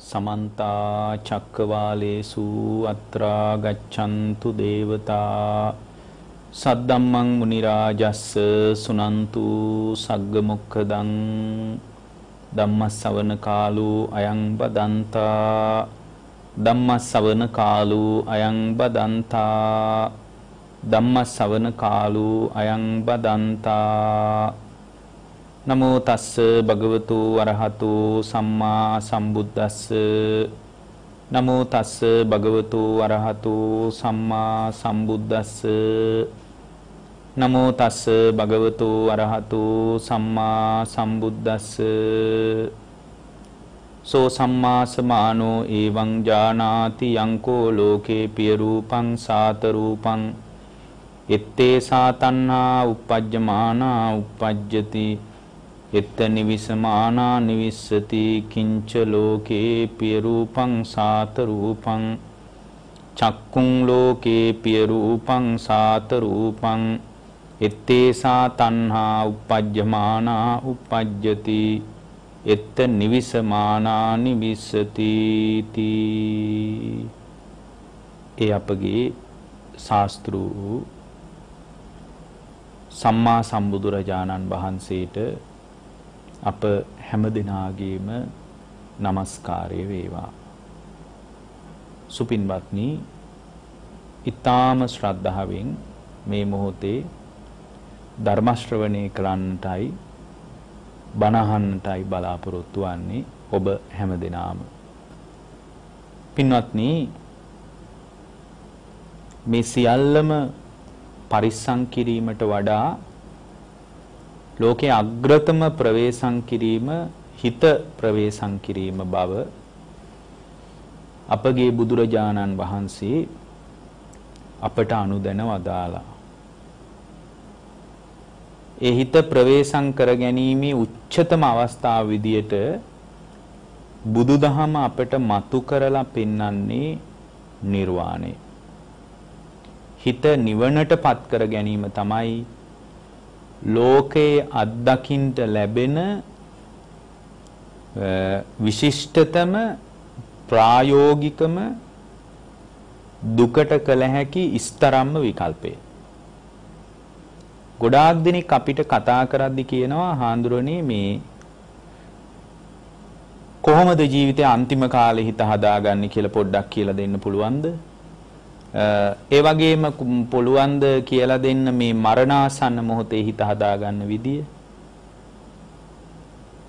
සමන්ත චක්කවාලේසු අත්‍රා ගච්ඡන්තු දේවතා සද්දම්මං මුනි රාජස්ස සුනන්තු සග්ග මොක්ඛදං ධම්මස්සවන කාලෝ අයං බදන්තා ධම්මස්සවන කාලෝ අයං බදන්තා ධම්මස්සවන කාලෝ අයං බදන්තා නමෝ තස්ස භගවතු වරහතු සම්මා සම්බුද්දස්ස නමෝ තස්ස භගවතු වරහතු සම්මා සම්බුද්දස්ස නමෝ තස්ස භගවතු වරහතු සම්මා සම්බුද්දස්ස සෝ සම්මාසමානෝ ඒවං ජානාති යංකෝ ලෝකේ පිය රූපං සාත රූපං එත්තේ සාතන්නා uppajjamaana uppajjati එත්ත නිවිසම ආනා නිවිස්සති කිංච ලෝකේ පිය රූපං සාත රූපං චක්කුං ලෝකේ පිය රූපං සාත රූපං එත්තේ සා තණ්හා uppajjamaana uppajjati එත්ත නිවිසමානා නිවිස්සති තී ඒ අපගේ ශාස්ත්‍රු සම්මා සම්බුදුරජාණන් වහන්සේට අප හැම දෙනාගේම নমස්කාරය වේවා. සුපින්වත්නි, ඊ타ම ශ්‍රද්ධාවෙන් මේ මොහොතේ ධර්ම ශ්‍රවණය කරන්නටයි බණහන්නටයි බලාපොරොත්තු වන්නේ ඔබ හැම දෙනාම. පින්වත්නි, මේ සියල්ලම පරිස්සම් කිරීමට වඩා ලෝකයේ අග්‍රතම ප්‍රවේශම් කිරීම හිත ප්‍රවේශම් කිරීම බව අපගේ බුදුරජාණන් වහන්සේ අපට අනුදැන වදාලා. ඒ හිත ප්‍රවේශම් කර ගැනීමේ උච්චතම අවස්ථාව විදියට බුදුදහම අපට මතු කරලා පෙන්වන්නේ නිර්වාණය. හිත නිවනටපත් කර ගැනීම තමයි ලෝකයේ අත්දකින්ට ලැබෙන විශිෂ්ටතම ප්‍රායෝගිකම දුකට කළ හැකි ස්තරම්ම විකල්පය. ගොඩාක් දෙනෙක් අපිට කතා කරද්දි කියනවා හාඳුරණේ මේ කොහොමද ජීවිතේ අන්තිම කාලේ හිත හදාගන්නේ කියලා පොඩ්ඩක් කියලා දෙන්න පුළුවන්ද? ඒ වගේම පුළුවන්ද කියලා දෙන්න මේ මරණාසන්න මොහොතේ හිත හදාගන්න විදිය.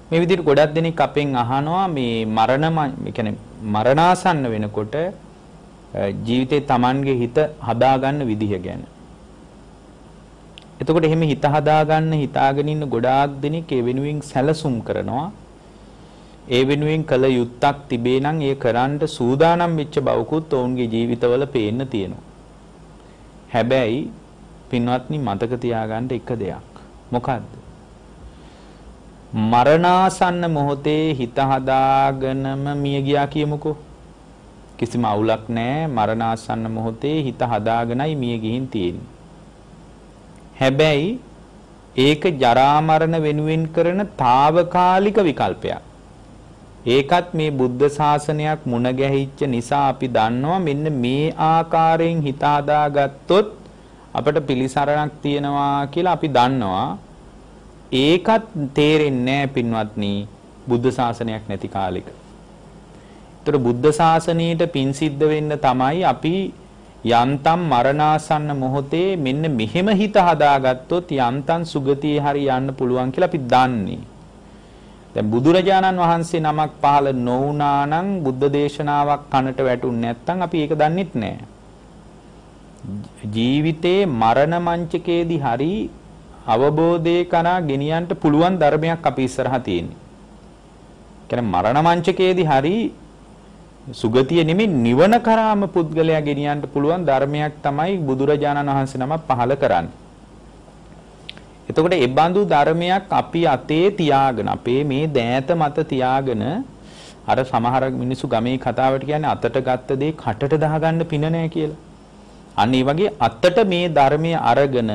මේ විදිහට ගොඩක් දෙනෙක් අපෙන් අහනවා මේ මරණ يعني මරණාසන්න වෙනකොට ජීවිතේ Tamanගේ හිත හදාගන්න විදිය ගැන. එතකොට එහෙම හිත හදාගන්න හිතාගෙන ඉන්න ගොඩාක් දෙනෙක් ඒ වෙනුවෙන් සැලසුම් කරනවා. ඒ වෙනුවෙන් කළ යුත්තක් තිබේ නම් ඒ කරන්න සූදානම් වෙච්ච බවකුත් ඔවුන්ගේ ජීවිතවල පේන්න තියෙනවා. හැබැයි පින්වත්නි මතක තියාගන්න එක දෙයක්. මොකද්ද? මරණාසන්න මොහොතේ හිත හදාගෙනම මිය ගියා කියමුකෝ. කිසිම අවුලක් නැහැ මරණාසන්න මොහොතේ හිත හදාගෙනයි මිය ගිහින් තියෙන්නේ. හැබැයි ඒක ජරා මරණ වෙනුවෙන් කරන తాවකාලික විකල්පයක්. ඒකත් මේ බුද්ධ ශාසනයක් මුණ ගැහිච්ච නිසා අපි දන්නවා මෙන්න මේ ආකාරයෙන් හිත හදාගත්තොත් අපට පිළිසරණක් තියෙනවා කියලා අපි දන්නවා. ඒකත් තේරෙන්නේ නැහැ පින්වත්නි බුද්ධ ශාසනයක් නැති කාලෙක. ඒතර බුද්ධ ශාසනයට පින් සිද්ධ වෙන්න තමයි අපි යන්තම් මරණාසන්න මොහොතේ මෙන්න මෙහෙම හිත හදාගත්තොත් යන්තම් සුගතියේ හරි යන්න පුළුවන් කියලා අපි දන්නේ. දැන් බුදුරජාණන් වහන්සේ නමක් පහළ නොවුනා නම් බුද්ධ දේශනාවක් කනට වැටුන්නේ නැත්නම් අපි ඒක දන්නෙත් නෑ. ජීවිතේ මරණ මංචකයේදී හරි අවබෝධයේ කරා ගෙනියන්න පුළුවන් ධර්මයක් අපි ඉස්සරහා තියෙන්නේ. කියන්නේ මරණ මංචකයේදී හරි සුගතිය නෙමෙයි නිවන කරාම පුද්ගලයා ගෙනියන්න පුළුවන් ධර්මයක් තමයි බුදුරජාණන් වහන්සේ නම පහල කරන්නේ. එතකොට ඒ බඳු ධර්මයක් අපි අතේ තියාගෙන අපේ මේ දෑත මත තියාගෙන අර සමහර මිනිස්සු ගමේ කතාවට කියන්නේ අතට ගත්ත දේ කටට දාගන්න පින නැහැ කියලා. අන්න ඒ වගේ අතට මේ ධර්මයේ අරගෙන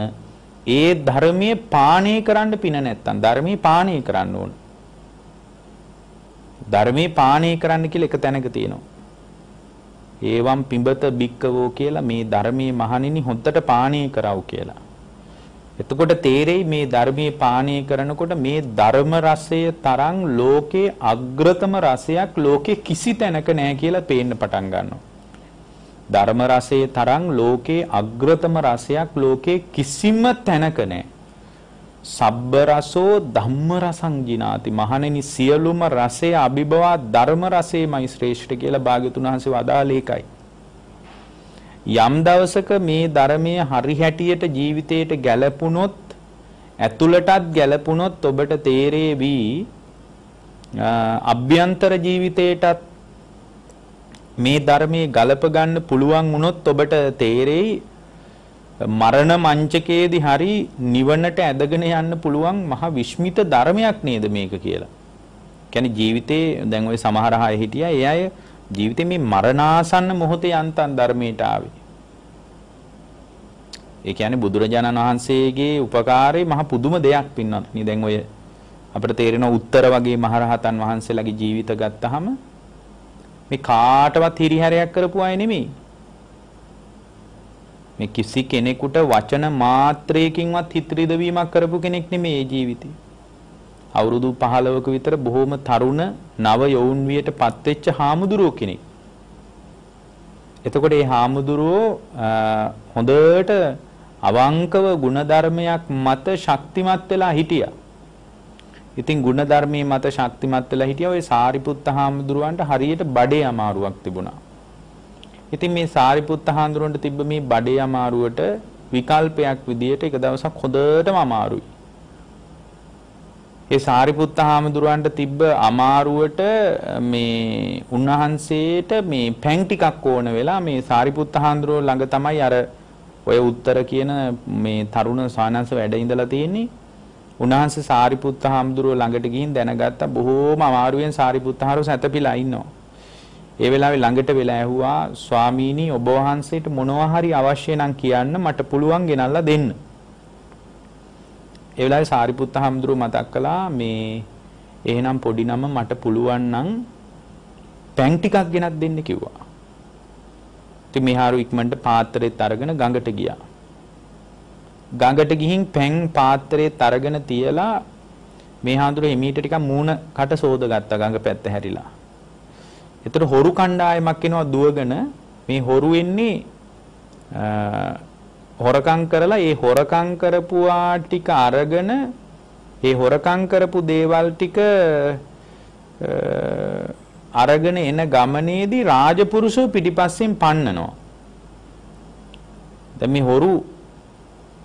ඒ ධර්මයේ පාණය කරන්න පින නැත්තම් ධර්මයේ පාණය කරන්න ඕන. ධර්මයේ පාණය කරන්න කියලා එක තැනක තියෙනවා. ඒවම් පිඹත බික්කවෝ කියලා මේ ධර්මයේ මහණෙනි හොද්දට පාණය කරව කියලා. එතකොට තේරෙයි මේ ධර්මයේ පානය කරනකොට මේ ධර්ම රසය තරම් ලෝකේ අග්‍රතම රසයක් ලෝකේ කිසි තැනක නැහැ කියලා පේන්න පටන් ගන්නවා. ධර්ම රසයේ තරම් ලෝකේ අග්‍රතම රසයක් ලෝකේ කිසිම තැනක නැහැ. සබ්බ රසෝ ධම්ම රසං ජිනාති මහණෙනි සියලුම රසය අභිබවා ධර්ම රසයමයි ශ්‍රේෂ්ඨ කියලා භාග්‍යතුන් වහන්සේ වදාළේ ඒකයි. යම් දවසක මේ ධර්මයේ හරි හැටියට ජීවිතයට ගැලපුණොත් ඇතුළටත් ගැලපුණොත් ඔබට තේරෙවි අභ්‍යන්තර ජීවිතයටත් මේ ධර්මයේ ගලප ගන්න පුළුවන් වුණොත් ඔබට තේරෙයි මරණ මංචකයේදී හරි නිවනට ඇදගෙන යන්න පුළුවන් මහා විශ්මිත ධර්මයක් නේද මේක කියලා. කියන්නේ ජීවිතේ දැන් ওই සමහර අය හිටියා ඒ අය ජීවිතේ මේ මරණාසන්න මොහොතේ යන්තම් ධර්මයට ආවේ. ඒ කියන්නේ බුදුරජාණන් වහන්සේගේ උපකාරේ මහ පුදුම දෙයක් පින්නත් නේ දැන් ඔය අපිට තේරෙන උත්තර වගේ මහරහතන් වහන්සේලාගේ ජීවිත ගත්තහම මේ කාටවත් හිරිහැරයක් කරපු අය නෙමෙයි. මේ කිසි කෙනෙකුට වචන මාත්‍රයකින්වත් හිත රිදවීමක් කරපු කෙනෙක් නෙමෙයි මේ ජීවිතේ. අවුරුදු 15ක විතර බොහොම තරුණ නව යෞවුන් වියට පත්වෙච්ච හාමුදුරුව කෙනෙක්. එතකොට මේ හාමුදුරුව හොඳට අවංකව ಗುಣධර්මයක් මත ශක්තිමත් වෙලා හිටියා. ඉතින් ಗುಣධර්මයේ මත ශක්තිමත් වෙලා හිටියා ওই සාරිපුත්ත හාමුදුරුවන්ට හරියට බඩේ අමාරුවක් තිබුණා. ඉතින් මේ සාරිපුත්ත හාමුදුරුවන්ට තිබ්බ මේ බඩේ අමාරුවට විකල්පයක් විදියට එක දවසක් හොඳටම අමාරුයි. ඒ සාරිපුත්ත හාමුදුරුවන්ට තිබ්බ අමාරුවට මේ උන්වහන්සේට මේ පැන් ටිකක් ඕන වෙලා මේ සාරිපුත්ත හාමුදුරුවෝ ළඟ තමයි අර ඔය උත්තර කියන මේ තරුණ සානංශ වැඩ ඉඳලා තියෙන්නේ. උන්වහන්සේ සාරිපුත්ත හාමුදුරුවෝ ළඟට ගිහින් දැනගත්තා බොහෝම අමාරුවෙන් සාරිපුත්ත හාරු සැතපීලා ඉන්නවා. ඒ වෙලාවේ ළඟට වෙලා ඇහුවා ස්වාමීනි ඔබ වහන්සේට මොනවා හරි අවශ්‍ය නම් කියන්න මට පුළුවන් ගෙනල්ලා දෙන්න. ඒ වෙලාවේ සාරිපුත්ත හාමුදුරුව මතක් කළා මේ එහෙනම් පොඩි නම මට පුළුවන් නම් පැන් ටිකක් ගෙනත් දෙන්න කිව්වා. ඉතින් මිහාරු ඉක්මනට පාත්‍රෙත් අරගෙන ගඟට ගියා. ගඟට ගිහින් පැන් පාත්‍රෙත් අරගෙන තියලා මේ හාමුදුරුව එමීට ටිකක් මූණ කට සෝදගත්තා ගඟ පැත්ත හැරිලා. ඒතර හොරු කණ්ඩායමක් එනවා දුවගෙන මේ හොරු එන්නේ හොරකම් කරලා ඒ හොරකම් කරපුවා ටික අරගෙන ඒ හොරකම් කරපු දේවල් ටික අරගෙන එන ගමනේදී රාජපුරුෂෝ පිටිපස්සෙන් පන්නනවා. දැන් මේ හොරු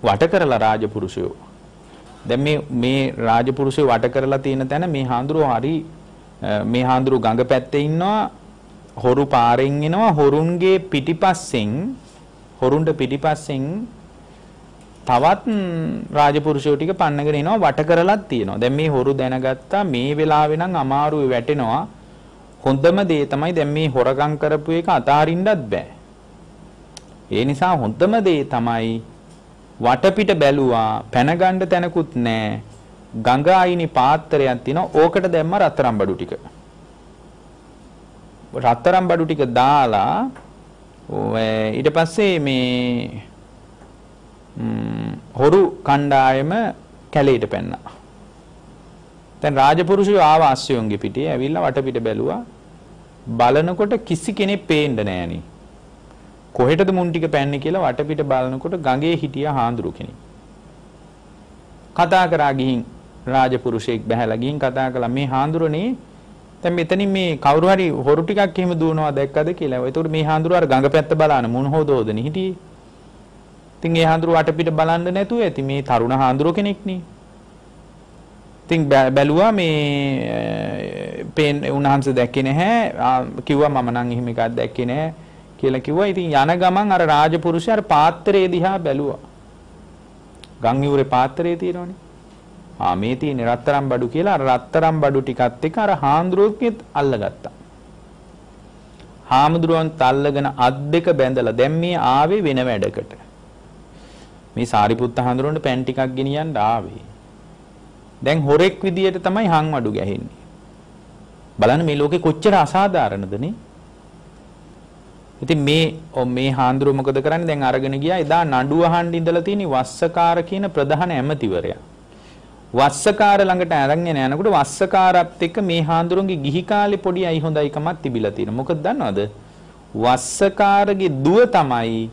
වට කරලා රාජපුරුෂයෝ. දැන් මේ මේ රාජපුරුෂයෝ වට කරලා තියෙන තැන මේ හාඳුරෝ හරි මේ හාඳුරු ගඟ පැත්තේ ඉන්නවා හොරු පාරෙන් එනවා හොරුන්ගේ පිටිපස්සෙන් හොරුන්ට පිටිපස්සෙන් තවත් රාජපුරුෂයෝ ටික පන්නගෙන එනවා වට කරලත් තියෙනවා. දැන් මේ හොරු දැනගත්තා මේ වෙලාවේ නම් අමාරුවේ වැටෙනවා. හොඳම දේ තමයි දැන් මේ හොරකම් කරපු එක අතාරින්නත් බෑ. ඒ නිසා හොඳම දේ තමයි වටපිට බැලුවා පැනගන්න තැනකුත් නැහැ. ගඟ අයිනි පාත්‍රයක් තියෙනවා. ඕකට දැම්ම රත්තරන් බඩු ටික. රත්තරන් බඩු ටික දාලා ඊට පස්සේ මේ හොරු කණ්ඩායම කැලේට පැන්නා. දැන් රාජපුරුෂයෝ ආව අස්සයෝන්ගේ පිටේ ඇවිල්ලා වටපිට බැලුවා. බලනකොට කිසි කෙනෙක් පේන්න නෑනේ. කොහෙටද මුන් ටික පැන්නේ කියලා වටපිට බලනකොට ගඟේ හිටිය හාඳුරු කෙනෙක්. කතා කරා ගිහින් රාජපුරුෂයෙක් බැහැලා ගිහින් කතා කළා මේ හාඳුරනේ දැන් මෙතනින් මේ කවුරු හරි හොරු ටිකක් එහෙම දුවනවා දැක්කද කියලා. ඒතකොට මේ හාඳුරු අර ගඟ පැත්ත බලන මොන හෝ දෝදන හිටියේ. ඉතින් ඒ හාඳුරු වටපිට බලන්න නැතුව ඇති මේ තරුණ හාඳුරු කෙනෙක් නේ. ඉතින් බැලුවා මේ පේන උන්වහන්සේ දැක්කේ නැහැ. කිව්වා මම නම් එහෙම එකක් දැක්කේ නැහැ කියලා කිව්වා. ඉතින් යන ගමන් අර රාජපුරුෂයා අර පාත්‍රයේ දිහා බැලුවා. ගම් යුරේ පාත්‍රයේ තියෙනවනේ. ආ මේ තියෙන රත්තරම් බඩු කියලා අර රත්තරම් බඩු ටිකත් එක්ක අර හාමුදුරුවෙත් අල්ලගත්තා. හාමුදුරුවන් තල්ලගෙන අත් දෙක බැඳලා දැන් මේ ආවේ වෙන වැඩකට. මේ සාරිපුත්ත හාමුදුරුවන්ට පෑන් ටිකක් ගෙනියන්න ආවේ. දැන් හොරෙක් විදියට තමයි හං වඩු ගැහෙන්නේ. බලන්න මේ ලෝකේ කොච්චර අසාධාරණද නේ? ඉතින් මේ මේ හාන්දුරු මොකද කරන්නේ දැන් අරගෙන ගියා එදා නඩුව අහන්න ඉඳලා තියෙන වස්සකාර කියන ප්‍රධාන ඇමතිවරයා වස්සකාර ළඟට අරගෙන යනකොට වස්සකාරත් එක්ක මේ හාඳුරුන්ගේ ගිහි කාලේ පොඩි අයි හොඳ එකමක් තිබිලා තියෙනවා. මොකද දන්නවද? වස්සකාරගේ දුව තමයි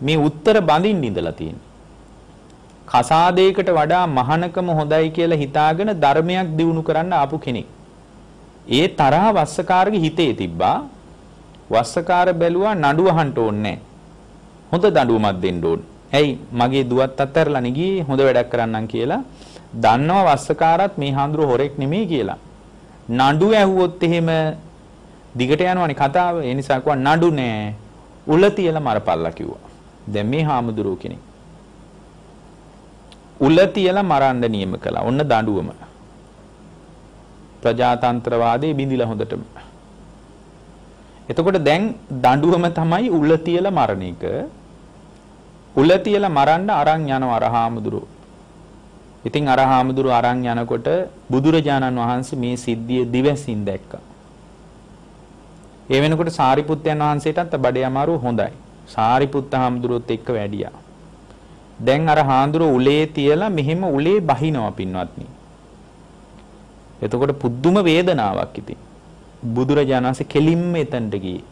මේ උත්තර බඳින්න ඉඳලා තියෙන්නේ. කසාදයකට වඩා මහානකම හොඳයි කියලා හිතාගෙන ධර්මයක් දිනු කරන්න ආපු කෙනෙක්. ඒ තරහ වස්සකාරගේ හිතේ තිබ්බා. වස්සකාර බැලුවා නඩු අහන්න ඕනේ හොඳ දඬුවමක් දෙන්න ඕනේ. ඇයි මගේ දුවත් අත්හැරලා නිගී හොඳ වැඩක් කරන්නම් කියලා දන්නව වස්සකාරත් මේ හාඳුරු හොරෙක් නෙමෙයි කියලා. නඩු ඇහුවොත් එහෙම දිගට යනවනේ කතාව. ඒ නිසා කිව්වා නඩු නෑ. උල තියලා මරපල්ලා කිව්වා. දැන් මේ හාමුදුරුව කෙනෙක්. උල තියලා මරන්න නියම කළා. ඔන්න දඬුවම. ප්‍රජාතන්ත්‍රවාදයේ බිඳිලා හොඳටම. එතකොට දැන් දඬුවම තමයි උල තියලා මරණ එක. උල තියලා මරන්න අරන් යනවා අර හාමුදුරුවෝ. ඉතින් අර හාමුදුරු අරන් යනකොට බුදුරජාණන් වහන්සේ මේ සිද්ධිය දිවසින් දැක්කා. ඒ වෙනකොට සාරිපුත්තයන් වහන්සේටත් බඩේ අමාරු හොඳයි. සාරිපුත්ත හාමුදුරුවොත් එක්ක වැඩියා. දැන් අර හාමුදුරුව උලේ තියලා මෙහෙම උලේ බහිනවා පින්වත්නි. එතකොට පුදුම වේදනාවක් ඉතින්. බුදුරජාණන් වහන්සේ කෙලින්ම එතනට ගියේ.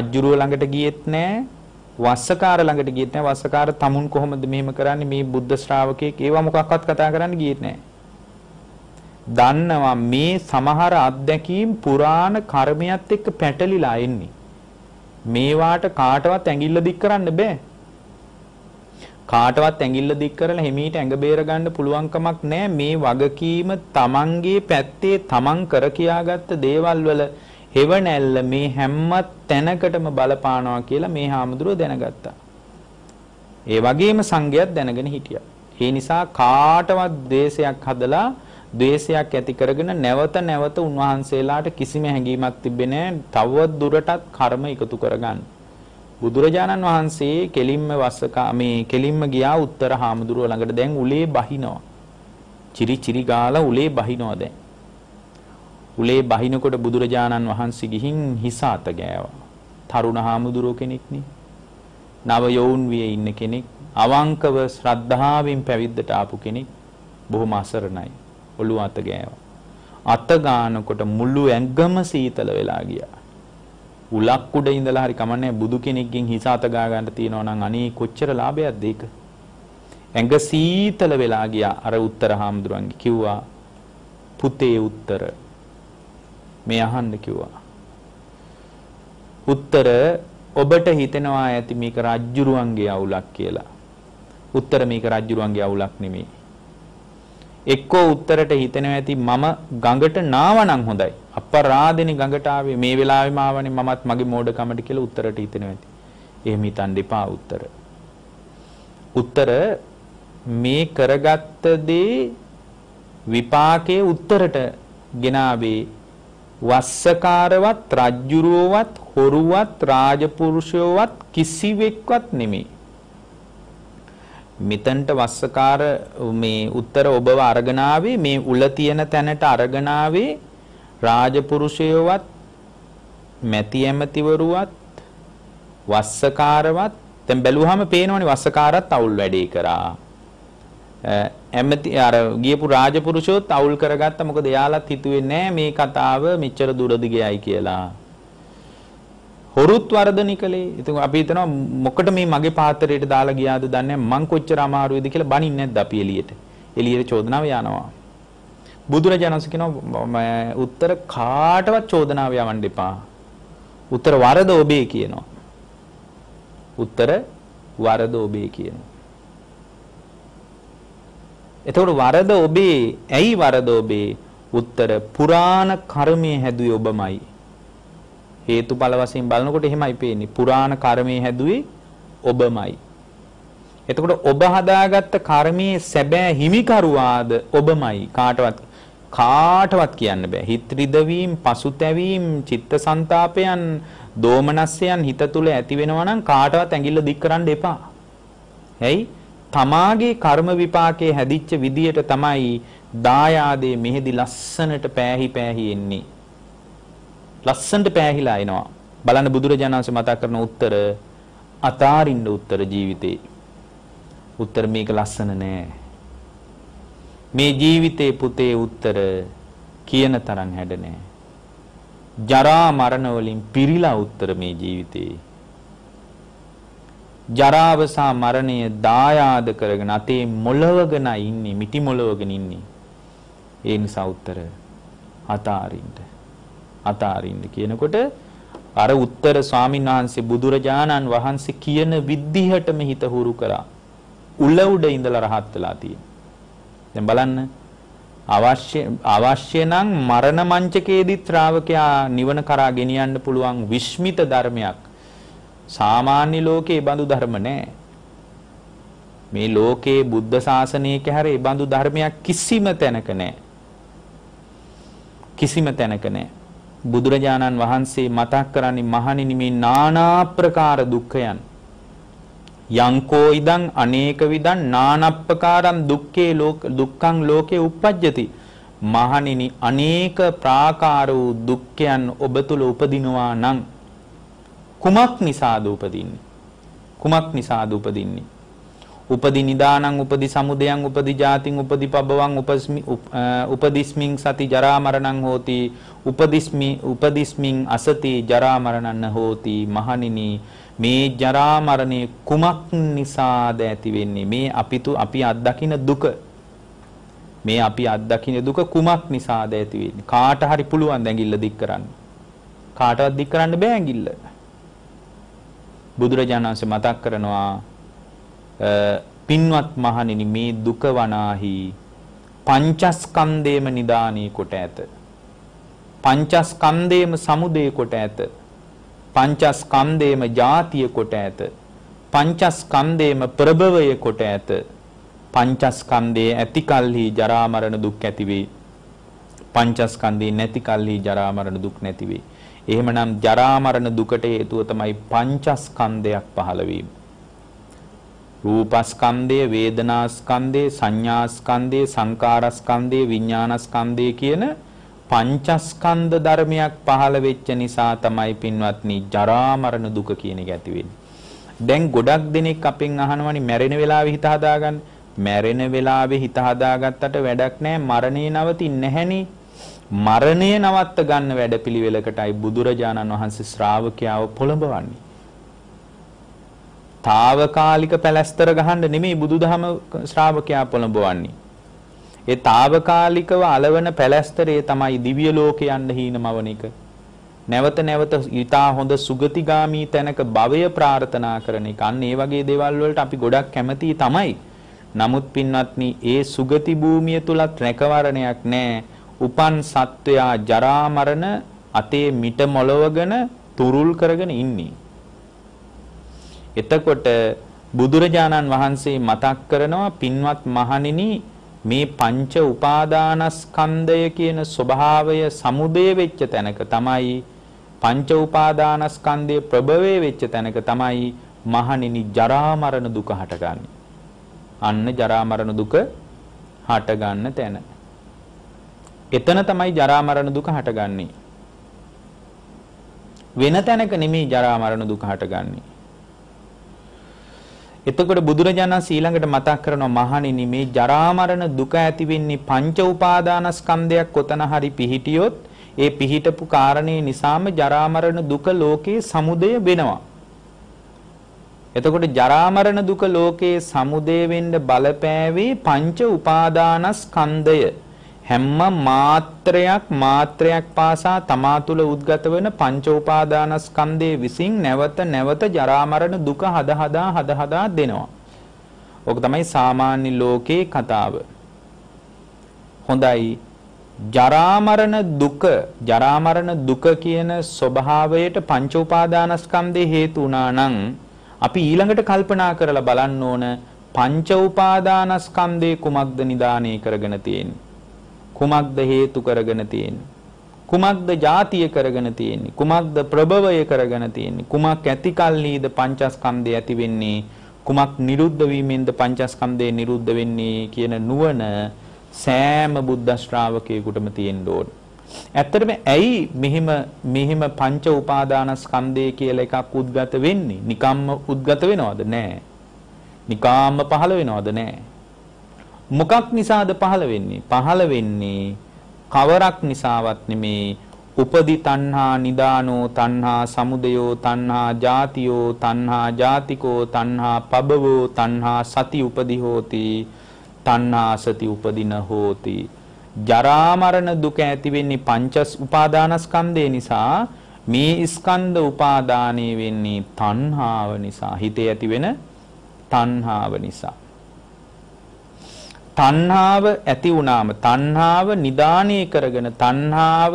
රජ්ජුරුව ළඟට ගියෙත් නෑ වස්සකාර ළඟට ගියෙත් නැහැ. වස්සකාර තමුන් කොහොමද මෙහෙම කරන්නේ මේ බුද්ධ ශ්‍රාවකෙක් ඒවා මොකක්වත් කතා කරන්න ගියෙත් නැහැ. දන්නවා මේ සමහර අත්දැකීම් පුරාණ කර්මයක් එක්ක පැටලිලා එන්නේ. මේවාට කාටවත් ඇඟිල්ල දික් කරන්න බෑ. කාටවත් ඇඟිල්ල දික් කරලා හිමීට ඇඟ බේර ගන්න පුළුවන්කමක් නැහැ මේ වගකීම තමන්ගේ පැත්තේ තමන් කර කියාගත්ත දේවල් වල හෙවණැල්ල මේ හැම තැනකටම බලපානවා කියලා මේ හාමුදුරුව දැනගත්තා. ඒ වගේම සංගයත් දැනගෙන හිටියා. ඒ නිසා කාටවත් द्वේෂයක් හදලා ද්වේෂයක් ඇති කරගෙන නැවත නැවත උන්වහන්සේලාට කිසිම හැඟීමක් තිබෙන්නේ නැහැ. තවත් දුරටත් කර්ම එකතු කරගන්න. බුදුරජාණන් වහන්සේ කෙලින්ම වස්සක මේ කෙලින්ම ගියා උත්තර හාමුදුරුව ළඟට දැන් උලේ බහිනවා. චිරි චිරි ගාලා උලේ බහිනවා දැන්. උලේ බහිනකොට බුදුරජාණන් වහන්සේ ගිහින් හිස අත ගෑවා. තරුණ හාමුදුරුව කෙනෙක්නේ. නව යෝවුන් වියේ ඉන්න කෙනෙක්, අවංකව ශ්‍රද්ධාවෙන් පැවිද්දට ආපු කෙනෙක් බොහොම අසරණයි. ඔළුව අත ගෑවා. අත ගානකොට මුළු ඇඟම සීතල වෙලා ගියා. උලක් උඩ ඉඳලා හරි කමන්නේ බුදු කෙනෙක්ගෙන් හිස අත ගා ගන්න තියනවා නම් අනේ කොච්චර ලාභයක්ද ඒක. ඇඟ සීතල වෙලා ගියා අර උත්තර හාමුදුරන්ගේ කිව්වා පුතේ උත්තර මේ අහන්න කිව්වා. උත්තර ඔබට හිතෙනවා ඇති මේක රජ්ජුරුවන්ගේ අවුලක් කියලා. උත්තර මේක රජ්ජුරුවන්ගේ අවුලක් නෙමෙයි. එක්කෝ උත්තරට හිතෙනවා ඇති මම ගඟට නාවනම් හොඳයි. අපරාදෙනි ගඟට ආවේ මේ වෙලාවෙම ආවනේ මමත් මගේ මෝඩකමට කියලා උත්තරට හිතෙනවා ඇති. එහෙම හිතන්න එපා උත්තර. උත්තර මේ කරගත්ත දේ විපාකයේ උත්තරට ගෙනාවේ වස්සකාරවත් රජ්ජුරුවවත් හොරුවත් රාජපුරුෂයවත් කිසිවෙක්වත් නෙමෙයි. මෙතනට වස්සකාර මේ උත්තර ඔබව අරගෙන මේ උල තියෙන තැනට අරගෙන රාජපුරුෂයවත් මැති ඇමතිවරුවත් වස්සකාරවත් දැන් බැලුවාම පේනවනේ වස්සකාරත් අවුල් වැඩේ කරා ඇමති අර ගියපු රාජපුරුෂයෝත් අවුල් කරගත්ත මොකද එයාලත් හිතුවේ නෑ මේ කතාව මෙච්චර දුරදි ගියයි කියලා. හොරුත් වර්ධනි කලේ. ඉතින් අපි හිතනවා මොකට මේ මගේ පාත්‍රයට දාලා ගියාද දන්නේ මං කොච්චර අමාරුවේද කියලා බනින්නේ නැද්ද අපි එළියට. එළියට චෝදනාව යනවා. බුදුරජාණන්සේ කියනවා උත්තර කාටවත් චෝදනාව යවන්න එපා. උත්තර වරද ඔබේ කියනවා. උත්තර වරද ඔබේ කියනවා. එතකොට වරද ඔබේ. ඇයි වරද ඔබේ? උත්තර පුරාණ කර්මයේ හැදුවේ ඔබමයි. හේතුඵල වශයෙන් බලනකොට එහෙමයි පේන්නේ. පුරාණ කර්මයේ හැදුවේ ඔබමයි. එතකොට ඔබ හදාගත්ත කර්මයේ සැබෑ හිමිකරුවාද ඔබමයි. කාටවත් කාටවත් කියන්න බෑ. හිත රිදවීම, පසුතැවීම, චිත්තසංතාපයන්, දෝමනස්යන් හිත තුල ඇති වෙනවා නම් කාටවත් ඇඟිල්ල දික් කරන්න එපා. ඇයි? තමාගේ කර්ම විපාකයේ හැදිච්ච විදියට තමයි දායාදේ මෙහෙදි ලස්සනට පෑහි පෑහි එන්නේ. ලස්සනට පෑහිලා එනවා. බලන්න බුදුරජාණන් මතක් කරන උත්තර අතාරින්න උත්තර ජීවිතේ. උත්තර මේක ලස්සන නෑ. මේ ජීවිතේ පුතේ උත්තර කියන තරම් හැඩ නැහැ. ජරා මරණ වලින් පිරීලා උත්තර මේ ජීවිතේ. ජරාව සහ මරණය දායාද කරගෙන අතේ මොළවගෙන ඉන්නේ මිටි මොළවගෙන ඉන්නේ ඒ නිසා උත්තර අතාරින්න අතාරින්න කියනකොට අර උත්තර ස්වාමීන් වහන්සේ බුදුරජාණන් වහන්සේ කියන විදිහටම හිත හුරු කරා උල උඩ ඉඳලා රහත් වෙලා තියෙනවා දැන් බලන්න අවශ්‍ය අවශ්‍ය නම් මරණ මංචකයේදී ශ්‍රාවකයා නිවන කරා ගෙනියන්න පුළුවන් විශ්මිත ධර්මයක් සාමාන්‍ය ලෝකේ බඳු ධර්ම නැහැ. මේ ලෝකේ බුද්ධ ශාසනයක හැර ඒ බඳු ධර්මයක් කිසිම තැනක නැහැ. කිසිම තැනක නැහැ. බුදුරජාණන් වහන්සේ මතක් කරන්නේ මහණෙනි මේ নানা ප්‍රකාර දුක්ඛයන් යංකෝ ඉදං අනේක විදං නානප්පකාරම් දුක්ඛේ ලෝක දුක්ඛං ලෝකේ uppajjati මහණෙනි අනේක ප්‍රාකාර වූ දුක්ඛයන් ඔබ තුල උපදිනවා නම් කුමක් නිසාද උපදින්නේ? කුමක් නිසාද උපදින්නේ? උපදි නිදානං උපදි සමුදයං උපදි ජාතිං උපදි පබවං උපස්මි උපදිස්මින් සති ජරා මරණං හෝති උපදිස්මි උපදිස්මින් අසති ජරා මරණං හෝති මහණෙනි මේ ජරා මරණය කුමක් නිසාද ඇති වෙන්නේ මේ අපිතු අපි අත්දකින දුක මේ අපි අත්දකින දුක කුමක් නිසාද ඇති වෙන්නේ කාට හරි පුළුවන් දැඟිල්ල දික් කරන්න කාටවත් දික් කරන්න බෑ ඇඟිල්ල බුදුරජාණන් වහන්සේ මතක් කරනවා පින්වත් මහණෙනි මේ දුක වනාහි පංචස්කන්ධේම නිදානී කොට ඇත පංචස්කන්ධේම සමුදය කොට ඇත පංචස්කන්ධේම ජාතිය කොට ඇත පංචස්කන්ධේම ප්‍රභවය කොට ඇත පංචස්කන්ධයේ ඇති කල්හි ජරා මරණ දුක් ඇති වේ පංචස්කන්ධේ නැති කල්හි ජරා මරණ දුක් නැති වේ එහෙමනම් ජරා මරණ දුකට හේතුව තමයි පංචස්කන්ධයක් පහළ වීම. රූපස්කන්ධය, වේදනාස්කන්ධය, සංඥාස්කන්ධය, සංකාරස්කන්ධය, විඥානස්කන්ධය කියන පංචස්කන්ධ ධර්මයක් පහළ වෙච්ච නිසා තමයි පින්වත්නි ජරා මරණ දුක කියන එක ඇති වෙන්නේ. දැන් ගොඩක් දෙනෙක් අපෙන් අහනවනේ මැරෙන වෙලාවේ හිත හදාගන්න. මැරෙන වෙලාවේ හිත හදාගත්තට වැඩක් නැහැ මරණේ නවතින්නේ නැහෙනේ. මරණය නවත්ත ගන්න වැඩපිළිවෙලකටයි බුදුරජාණන් වහන්සේ ශ්‍රාවකයාව පොළඹවන්නේ. తాවකාලික පැලැස්තර ගහන්න නෙමෙයි බුදුදහම ශ්‍රාවකයා පොළඹවන්නේ. ඒ తాවකාලිකව అలවන පැලැස්තරේ තමයි දිව්‍ය ලෝකේ යන්න හීනමවන එක. නැවත නැවත ඊටා හොඳ සුගතිගාමී තැනක භවය ප්‍රාර්ථනා කරන එක. අන්න ඒ වගේ දේවල් වලට අපි ගොඩක් කැමති තමයි. නමුත් පින්වත්නි, ඒ සුගති භූමිය තුලත් රැකවරණයක් නැහැ. උපන් සත්වයා ජරා මරණ අතේ මිට මොලවගෙන තුරුල් කරගෙන ඉන්නේ. එතකොට බුදුරජාණන් වහන්සේ මතක් කරනවා පින්වත් මහණෙනි මේ පංච උපාදානස්කන්ධය කියන ස්වභාවය සමුදය වෙච්ච තැනක තමයි පංච උපාදානස්කන්ධය ප්‍රභවය වෙච්ච තැනක තමයි මහණෙනි ජරා මරණ දුක හටගන්නේ. අන්න ජරා මරණ දුක හටගන්න තැන. එතන තමයි ජරා මරණ දුක හටගන්නේ. වෙන තැනක නෙමෙයි ජරා මරණ දුක හටගන්නේ. එතකොට බුදුරජාණන් ඊළඟට මතක් කරනවා මහණෙනි මේ ජරා මරණ දුක ඇති වෙන්නේ පංච උපාදානස්කන්ධයක් කොතන හරි පිහිටියොත් ඒ පිහිටපු කාරණේ නිසාම ජරා මරණ දුක ලෝකේ සමුදය වෙනවා. එතකොට ජරා මරණ දුක ලෝකේ සමුදය වෙන්න බලපෑවේ පංච උපාදානස්කන්ධය හැම මාත්‍රයක් මාත්‍රයක් පාසා තමා තුළ උද්ගත වෙන පංච උපාදානස්කන්ධයේ විසින් නැවත නැවත ජරා මරණ දුක හද හදා හද හදා දෙනවා. ඕක තමයි සාමාන්‍ය ලෝකේ කතාව. හොඳයි. ජරා මරණ දුක ජරා මරණ දුක කියන ස්වභාවයට පංච උපාදානස්කන්ධේ හේතු වුණා නම් අපි ඊළඟට කල්පනා කරලා බලන්න ඕන පංච උපාදානස්කන්ධේ කුමක්ද නිදානේ කරගෙන තියෙන්නේ කුමක්ද හේතු කරගෙන තියෙන්නේ? කුමක්ද ಜಾතිය කරගෙන තියෙන්නේ? කුමක්ද ප්‍රභවය කරගෙන තියෙන්නේ? කුමක් ඇතිකල්හිද පංචස්කන්ධය ඇති වෙන්නේ? කුමක් නිරුද්ධ වීමෙන්ද පංචස්කන්ධය නිරුද්ධ වෙන්නේ කියන නුවණ සෑම බුද්ධ ශ්‍රාවකයෙකුටම තියෙන්න ඕන. ඇත්තටම ඇයි මෙහිම මෙහිම පංච උපාදානස්කන්ධය කියලා එකක් උද්ගත වෙන්නේ? නිකම්ම උද්ගත වෙනවද? නෑ. නිකාම්ම පහළ වෙනවද? නෑ. මොකක් නිසාද පහළ වෙන්නේ? පහළ වෙන්නේ කවරක් නිසාවත් නෙමේ උපදි තණ්හා නිදානෝ තණ්හා සමුදයෝ තණ්හා ජාතියෝ තණ්හා ජාතිකෝ තණ්හා පබවෝ තණ්හා සති උපදි හෝති තණ්හා සති උපදින හෝති ජරා මරණ දුක ඇති වෙන්නේ පංචස් උපාදානස්කන්ධය නිසා මේ ස්කන්ධ උපාදානේ වෙන්නේ තණ්හාව නිසා හිතේ ඇති වෙන තණ්හාව නිසා තණ්හාව ඇති වුණාම තණ්හාව නිදානය කරගෙන තණ්හාව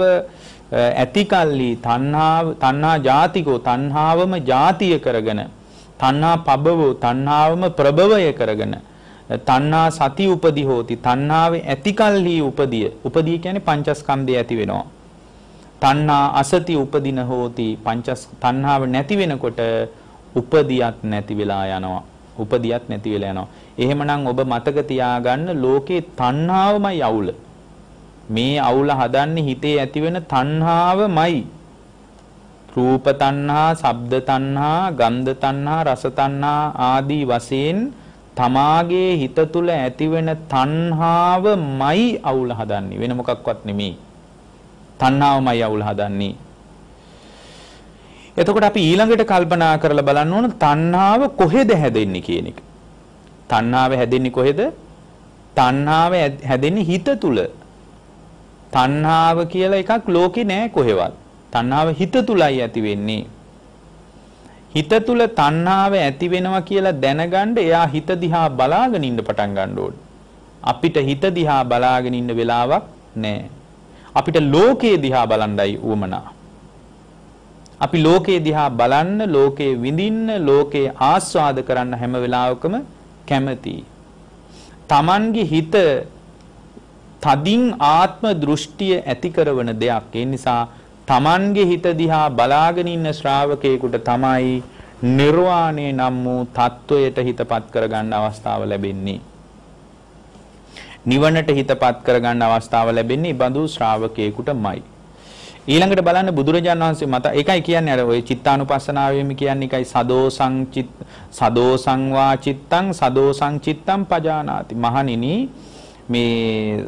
ඇතිකල්ලි තණ්හාව තණ්හා ජාතිකෝ තණ්හාවම ජාතිය කරගෙන තණ්හා පබවෝ තණ්හාවම ප්‍රබවය කරගෙන තණ්හා සති උපදි හෝති තණ්හාවේ ඇතිකල්හි උපදිය උපදිය කියන්නේ පංචස්කන්ධය ඇති වෙනවා තණ්හා අසති උපදින හෝති පංචස් තණ්හාව නැති වෙනකොට උපදියක් නැති වෙලා යනවා උපදියක් නැති වෙලා යනවා. එහෙමනම් ඔබ මතක තියාගන්න ලෝකේ තණ්හාවමයි අවුල. මේ අවුල හදන්නේ හිතේ ඇතිවෙන තණ්හාවමයි. රූප තණ්හා, ශබ්ද තණ්හා, ගන්ධ තණ්හා, රස තණ්හා ආදී වශයෙන් තමාගේ හිත තුල ඇතිවෙන තණ්හාවමයි අවුල හදන්නේ. වෙන මොකක්වත් නෙමෙයි. තණ්හාවමයි අවුල් හදන්නේ. එතකොට අපි ඊළඟට කල්පනා කරලා බලන්න ඕන තණ්හාව කොහෙද හැදෙන්නේ කියන එක. තණ්හාව හැදෙන්නේ කොහෙද? තණ්හාව හැදෙන්නේ හිත තුල. තණ්හාව කියලා එකක් ලෝකේ නෑ කොහෙවත්. තණ්හාව හිත තුලයි ඇති වෙන්නේ. හිත තුල තණ්හාව ඇති වෙනවා කියලා දැනගන්න එයා හිත දිහා බලාගෙන ඉන්න පටන් ගන්න ඕනේ. අපිට හිත දිහා බලාගෙන ඉන්න වෙලාවක් නෑ. අපිට ලෝකයේ දිහා බලන්ඩයි උවමනා. අපි ලෝකේ දිහා බලන්න, ලෝකේ විඳින්න, ලෝකේ ආස්වාද කරන්න හැම වෙලාවකම කැමතියි. Tamange හිත තදින් ආත්ම දෘෂ්ටිය ඇති කරන දෙයක්. ඒ නිසා Tamange හිත දිහා බලාගෙන ඉන්න ශ්‍රාවකයෙකුට තමයි නිර්වාණය නම් වූ தত্ত্বයට හිතපත් කරගන්න අවස්ථාව ලැබෙන්නේ. නිවනට හිතපත් කරගන්න අවස්ථාව ලැබෙන්නේ බඳු ශ්‍රාවකයෙකුටමයි. ඊළඟට බලන්න බුදුරජාණන් වහන්සේ මත ඒකයි කියන්නේ අර ওই චිත්තානුපස්සනාවෙම කියන්නේ එකයි සදෝසං චිත් සදෝසං වා චිත්තං සදෝසං චිත්තං පජානාති මහණෙනි මේ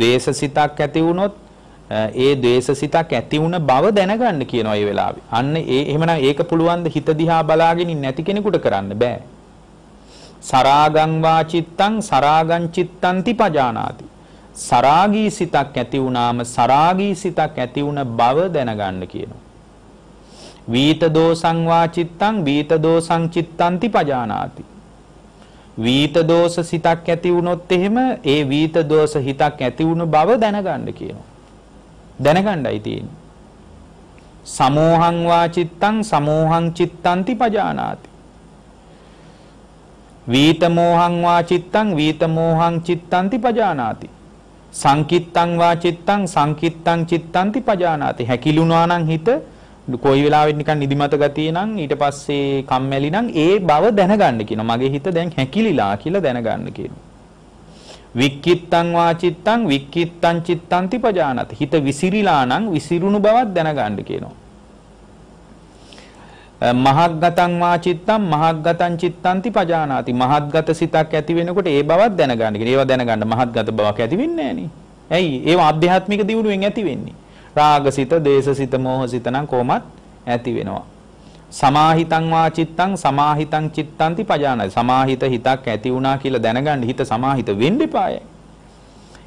ද්වේෂසිතක් ඇති වුණොත් ඒ ද්වේෂසිතක් ඇති වුණ බව දැනගන්න කියනවා මේ වෙලාවේ. අන්න ඒ එහෙමනම් ඒක පුළුවන් ද හිත දිහා බලාගෙන නැති කෙනෙකුට කරන්න බෑ. සරාගං වා චිත්තං සරාගං චිත්තං ති පජානාති. සරාගී සිතක් ඇති වුණාම සරාගී සිතක් ඇති වුණ බව දැනගන්න කියනවා. වීත දෝසං වාචිත්තං වීත දෝසං චිත්තන්ති පජානාති. වීත දෝෂ සිතක් ඇති වුණොත් එහෙම ඒ වීත දෝෂ හිතක් ඇති වුණු බව දැනගන්න කියනවා. දැනගන්නයි තියෙන්නේ. සමෝහං වාචිත්තං සමෝහං චිත්තන්ති පජානාති. වීත මෝහං වාචිත්තං වීත මෝහං චිත්තන්ති පජානාති. සංකිත්තං වාචිත්තං සංකිත්තං චිත්තන්ති පජානාති හැකිලුණා නම් හිත කොයි වෙලාවෙත් නිකන් නිදිමත ගතිය නම් ඊට පස්සේ කම්මැලි නම් ඒ බව දැනගන්න කියනවා මගේ හිත දැන් හැකිලිලා කියලා දැනගන්න කියනවා වික්කිත්තං වාචිත්තං වික්කිත්තං චිත්තන්ති පජානාති හිත විසිරිලා නම් විසිරුණු බවක් දැනගන්න කියනවා මහග්ගතං වා චිත්තං මහග්ගතං චිත්තන්ති පජානාති මහත්ගත සිතක් ඇති වෙනකොට ඒ බවත් දැනගන්න කියන. ඒවා දැනගන්න මහත්ගත බවක් ඇති වෙන්නේ නැහනේ. ඇයි? ඒවා ආධ්‍යාත්මික දියුණුවෙන් ඇති වෙන්නේ. රාගසිත, දේශසිත, මෝහසිත නම් කොහොමත් ඇති වෙනවා. සමාහිතං වා චිත්තං සමාහිතං චිත්තන්ති පජානාති. සමාහිත හිතක් ඇති වුණා කියලා දැනගන්න හිත සමාහිත වෙන්න එපාය.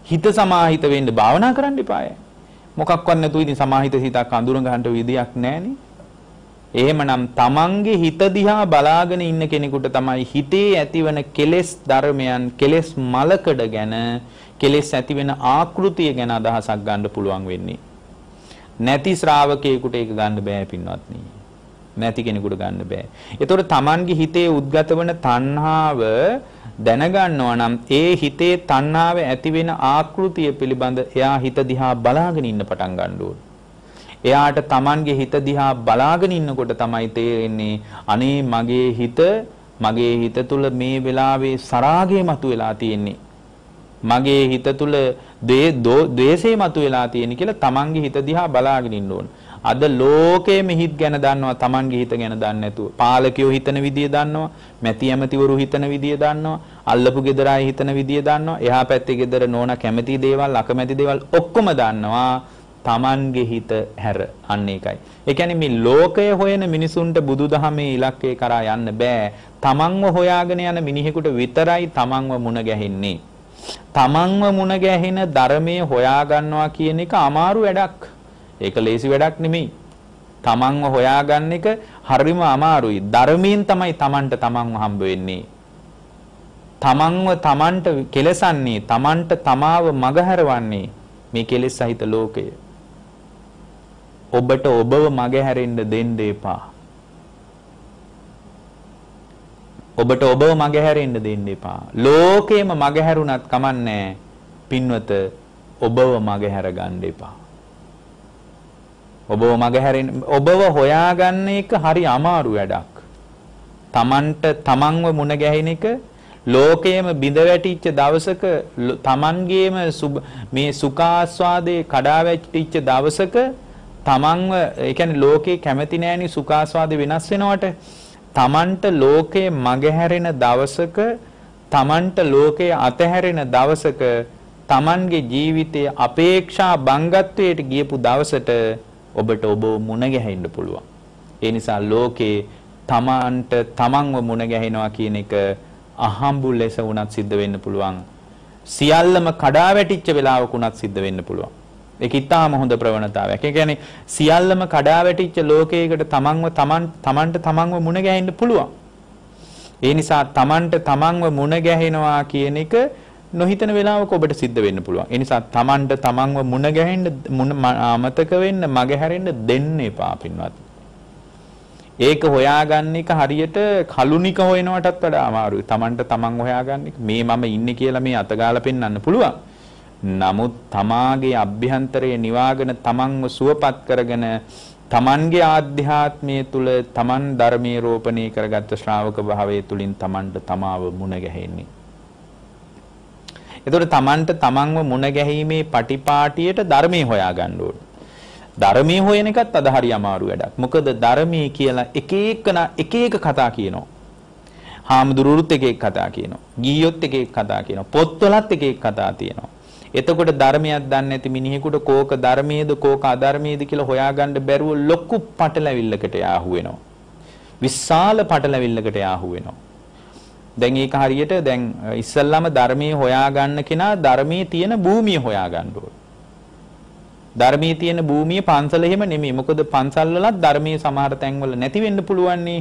හිත සමාහිත වෙන්න භාවනා කරන්න එපාය. මොකක්වත් නැතුව ඉතින් සමාහිත හිතක් අඳුර ගන්නට විදියක් නැහනේ. එහෙමනම් තමන්ගේ හිත දිහා බලාගෙන ඉන්න කෙනෙකුට තමයි හිතේ ඇතිවන කෙලෙස් ධර්මයන් කෙලෙස් මලකඩ ගැන කෙලෙස් ඇතිවෙන ආකෘතිය ගැන අදහසක් ගන්න පුළුවන් වෙන්නේ. නැති ශ්‍රාවකයෙකුට ඒක ගන්න බෑ පින්වත්නි. නැති කෙනෙකුට ගන්න බෑ. ඒතකොට තමන්ගේ හිතේ උද්ගත වන තණ්හාව දැනගන්නවා නම් ඒ හිතේ තණ්හාව ඇතිවෙන ආකෘතිය පිළිබඳ එයා හිත දිහා බලාගෙන ඉන්න පටන් ගන්න ඕනේ. එයාට Tamanගේ හිත දිහා බලාගෙන ඉන්නකොට තමයි තේරෙන්නේ අනේ මගේ හිත මගේ හිත තුල මේ වෙලාවේ සරාගේ මතුවලා තියෙන්නේ. මගේ හිත තුල ද්වේෂේ මතුවලා තියෙන කියලා Tamanගේ හිත දිහා බලාගෙන ඉන්න ඕන. අද ලෝකයේම හිත ගැන දන්නවා Tamanගේ හිත ගැන දන්නේ නැතුව. පාලකයෝ හිතන විදිය දන්නවා, මැති ඇමතිවරු හිතන විදිය දන්නවා, අල්ලපු ගෙදර හිතන විදිය දන්නවා, එහා පැත්තේ ගෙදර නෝනා කැමති දේවල්, අකමැති දේවල් ඔක්කොම දන්නවා. Tamange හිත හැර අන්න ඒකයි. ඒ කියන්නේ මේ ලෝකය හොයන මිනිසුන්ට බුදුදහමේ ඉලක්කය කරා යන්න බෑ. Tamanව හොයාගෙන යන මිනිහෙකුට විතරයි Tamanව මුණ ගැහින්නේ. Tamanව මුණ ගැහෙන ධර්මයේ හොයාගන්නවා කියන එක අමාරු වැඩක්. ඒක ලේසි වැඩක් නෙමෙයි. Tamanව හොයාගන්න එක හරිම අමාරුයි. ධර්මයෙන් තමයි Tamanට Tamanව හම්බ වෙන්නේ. Tamanව Tamanට කෙලසන්නේ, Tamanට තමාව මගහැරවන්නේ මේ කෙලෙස් සහිත ලෝකය. ඔබට ඔබව මගහැරෙන්න දෙන්න එපා. ඔබට ඔබව මගහැරෙන්න දෙන්න එපා. ලෝකේම මගහැරුණත් කමන්නේ පින්වත ඔබව මගහැර ගන්න එපා. ඔබව මගහැරෙන්න ඔබව හොයාගන්න එක හරි අමාරු වැඩක්. තමන්ට තමන්ව මුණ ගැහෙන එක ලෝකයේම බිඳ වැටිච්ච දවසක තමන්ගේම මේ සුඛාස්වාදේ කඩා වැටිච්ච දවසක තමන්ව ඒ කියන්නේ ලෝකේ කැමති නෑනේ සුඛාස්වාද වෙනස් වෙනවට තමන්ට ලෝකේ මගහැරෙන දවසක තමන්ට ලෝකේ අතහැරෙන දවසක තමන්ගේ ජීවිතයේ අපේක්ෂා බංගත්වයට ගියපු දවසට ඔබට ඔබ මුණ ගැහෙන්න පුළුවන්. ඒ නිසා ලෝකේ තමන්ට තමන්ව මුණ ගැහෙනවා කියන එක අහඹු ලෙස වුණත් සිද්ධ වෙන්න පුළුවන්. සියල්ලම කඩා වැටිච්ච වෙලාවක වුණත් සිද්ධ වෙන්න පුළුවන්. ඒක ඉතාම හොඳ ප්‍රවණතාවයක්. ඒ කියන්නේ සියල්ලම කඩා වැටිච්ච ලෝකයකට තමන්ව තමන් තමන්ට තමන්ව මුණ ගැහෙන්න පුළුවන්. ඒ නිසා තමන්ට තමන්ව මුණ ගැහෙනවා කියන එක නොහිතන වෙලාවක ඔබට සිද්ධ වෙන්න පුළුවන්. ඒ නිසා තමන්ට තමන්ව මුණ ගැහෙන්න මුණ අමතක වෙන්න මගහැරෙන්න දෙන්න එපා පින්වත්. ඒක හොයාගන්න එක හරියට කලුනික හොයනවටත් වඩා අමාරුයි. තමන්ට තමන් හොයාගන්න එක මේ මම ඉන්නේ කියලා මේ අතගාලා පෙන්වන්න පුළුවන්. නමුත් තමාගේ අභ්‍යන්තරය නිවාගෙන තමන්ව සුවපත් කරගෙන තමන්ගේ ආධ්‍යාත්මය තුළ තමන් ධර්මයේ රෝපණය කරගත් ශ්‍රාවක භාවය තුළින් තමන්ට තමාව මුණ ගැහෙන්නේ. එතකොට තමන්ට තමන්ව මුණ ගැහිීමේ පටිපාටියට ධර්මයේ හොයාගන්න ඕනේ. ධර්මයේ හොයන එකත් අද හරි අමාරු වැඩක්. මොකද ධර්මයේ කියලා එක එකන එක එක කතා කියනවා. හාමුදුරුවොත් එක එක කතා කියනවා. ගීයොත් එක එක කතා කියනවා. පොත්වලත් එක එක කතා තියෙනවා. එතකොට ධර්මයක් දන්නේ නැති මිනිහෙකුට කෝක ධර්මයේද කෝක අධර්මයේද කියලා හොයාගන්න බැරුව ලොකු පටලැවිල්ලකට යාහු වෙනවා. විශාල පටලැවිල්ලකට යාහු වෙනවා. දැන් ඒක හරියට දැන් ඉස්සල්ලාම ධර්මයේ හොයාගන්න කෙනා ධර්මයේ තියෙන භූමිය හොයාගන්න ඕනේ. ධර්මයේ තියෙන භූමිය පන්සල එහෙම නෙමෙයි. මොකද පන්සල් වලත් ධර්මයේ සමහර තැන්වල නැති වෙන්න පුළුවන්නේ.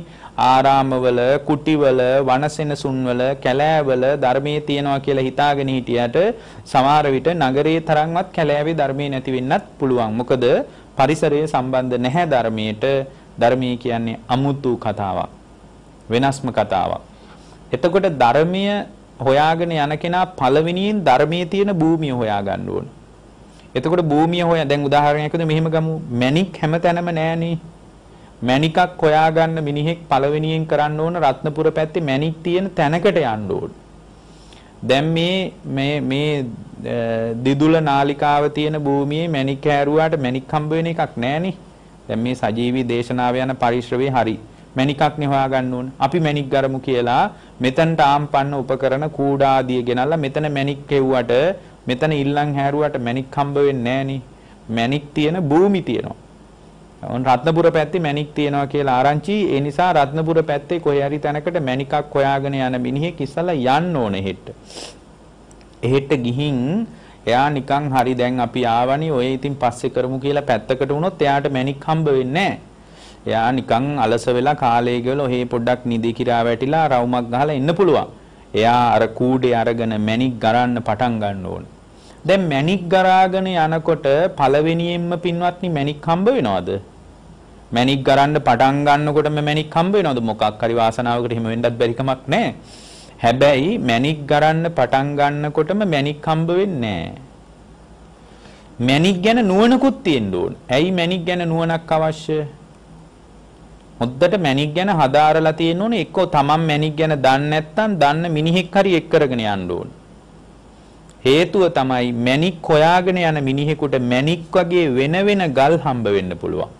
ආරාමවල, කුටිවල, වනසෙනසුන්වල, කැලෑවල ධර්මයේ තියනවා කියලා හිතාගෙන හිටියට සමහර විට නගරයේ තරම්වත් කැලෑවේ ධර්මයේ නැති වෙන්නත් පුළුවන්. මොකද පරිසරය සම්බන්ධ නැහැ ධර්මයට. ධර්මයේ කියන්නේ අමුතු කතාවක්. වෙනස්ම කතාවක්. එතකොට ධර්මීය හොයාගෙන යන කෙනා පළවෙනියෙන් ධර්මයේ තියෙන භූමිය හොයා ගන්න ඕනේ. එතකොට භූමිය හොය දැන් උදාහරණයක් විදිහට මෙහෙම ගමු මැණික් හැමතැනම නැහනේ මැණිකක් හොයාගන්න මිනිහෙක් පළවෙනියෙන් කරන්න ඕන රත්නපුර පැත්තේ මැණික් තියෙන තැනකට යන්න ඕන දැන් මේ මේ මේ දිදුල නාලිකාව තියෙන භූමියේ මැණික් හැරුවාට මැණික් හම්බ වෙන එකක් නැහනේ දැන් මේ සජීවී දේශනාව යන පරිශ්‍රවේ හරි මැණිකක් නේ හොයාගන්න ඕන. අපි මැණික් ගරමු කියලා මෙතනට ආම්පන්න උපකරණ කූඩාදිය ගෙනල්ලා මෙතන මැණික් කෙව්වට මෙතන ඉල්ලන් හැරුවට මැණික් හම්බ වෙන්නේ මැණික් තියෙන භූමි තියෙනවා. ඔන්න රත්නපුර පැත්තේ මැණික් තියෙනවා කියලා ආරංචි. ඒ නිසා රත්නපුර පැත්තේ කොහේ හරි තැනකට මැණිකක් හොයාගෙන යන මිනිහෙක් ඉස්සලා යන්න ඕනේ හෙට. එහෙට ගිහින් එයා නිකන් හරි දැන් අපි ආවනි ඔය ඉතින් පස්සේ කරමු කියලා පැත්තකට වුණොත් එයාට මැණික් හම්බ වෙන්නේ එයා නිකන් අලස වෙලා කාලය ගෙවලා ඔහේ පොඩ්ඩක් නිදි කිරා වැටිලා රවුමක් ගහලා ඉන්න පුළුවන්. එයා අර කූඩේ අරගෙන මැණික් ගරන්න පටන් ගන්න ඕන. දැන් මැණික් ගරාගෙන යනකොට පළවෙනියෙන්ම පින්වත්නි මැණික් හම්බ වෙනවද? මැණික් ගරන්න පටන් ගන්නකොටම මැණික් හම්බ වෙනවද? මොකක් හරි වාසනාවකට හිම වෙන්නත් බැරි කමක් නැහැ. හැබැයි මැණික් ගරන්න පටන් ගන්නකොටම මැණික් හම්බ වෙන්නේ නැහැ. මැණික් ගැන නුවණකුත් තියෙන්න ඕන. ඇයි මැණික් ගැන නුවණක් අවශ්‍ය? හොද්දට මැණික් ගැන හදාරලා තියෙන්න ඕනේ එක්කෝ තමන් මැණික් ගැන දන්නේ නැත්නම් දන්න මිනිහෙක් හරි එක් කරගෙන යන්න ඕනේ. හේතුව තමයි මැණික් හොයාගෙන යන මිනිහෙකුට මැණික් වගේ වෙන වෙන ගල් හම්බ වෙන්න පුළුවන්.